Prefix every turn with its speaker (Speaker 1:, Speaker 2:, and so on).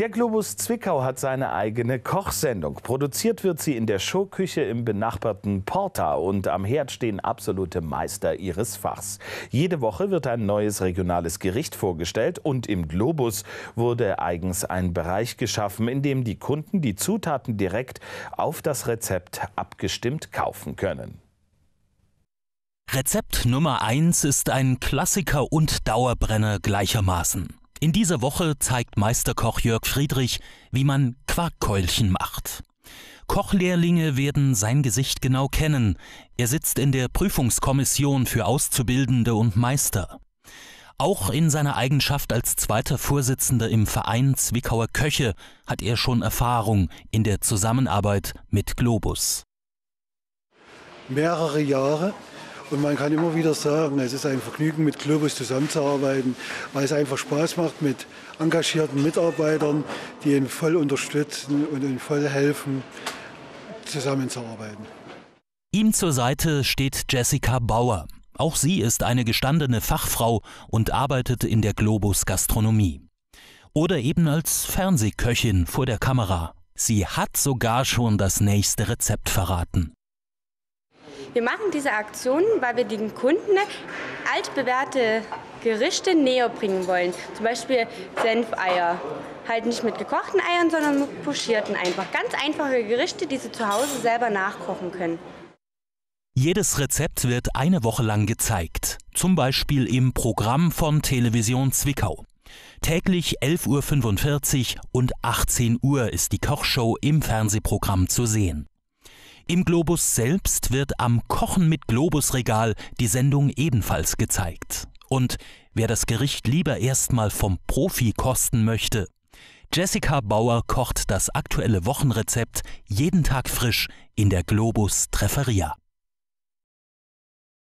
Speaker 1: Der Globus Zwickau hat seine eigene Kochsendung. Produziert wird sie in der Showküche im benachbarten Porta und am Herd stehen absolute Meister ihres Fachs. Jede Woche wird ein neues regionales Gericht vorgestellt und im Globus wurde eigens ein Bereich geschaffen, in dem die Kunden die Zutaten direkt auf das Rezept abgestimmt kaufen können.
Speaker 2: Rezept Nummer 1 ist ein Klassiker und Dauerbrenner gleichermaßen. In dieser Woche zeigt Meisterkoch Jörg Friedrich, wie man Quarkkeulchen macht. Kochlehrlinge werden sein Gesicht genau kennen. Er sitzt in der Prüfungskommission für Auszubildende und Meister. Auch in seiner Eigenschaft als zweiter Vorsitzender im Verein Zwickauer Köche hat er schon Erfahrung in der Zusammenarbeit mit Globus.
Speaker 3: Mehrere Jahre und man kann immer wieder sagen, es ist ein Vergnügen, mit Globus zusammenzuarbeiten, weil es einfach Spaß macht mit engagierten Mitarbeitern, die ihn voll unterstützen und ihm voll helfen, zusammenzuarbeiten.
Speaker 2: Ihm zur Seite steht Jessica Bauer. Auch sie ist eine gestandene Fachfrau und arbeitet in der Globus Gastronomie. Oder eben als Fernsehköchin vor der Kamera. Sie hat sogar schon das nächste Rezept verraten.
Speaker 4: Wir machen diese Aktion, weil wir den Kunden altbewährte Gerichte näher bringen wollen. Zum Beispiel Senfeier. Halt nicht mit gekochten Eiern, sondern mit pochierten einfach. Ganz einfache Gerichte, die Sie zu Hause selber nachkochen können.
Speaker 2: Jedes Rezept wird eine Woche lang gezeigt. Zum Beispiel im Programm von Television Zwickau. Täglich 11.45 Uhr und 18 Uhr ist die Kochshow im Fernsehprogramm zu sehen. Im Globus selbst wird am Kochen mit Globus Regal die Sendung ebenfalls gezeigt. Und wer das Gericht lieber erstmal vom Profi kosten möchte, Jessica Bauer kocht das aktuelle Wochenrezept jeden Tag frisch in der Globus Trefferia.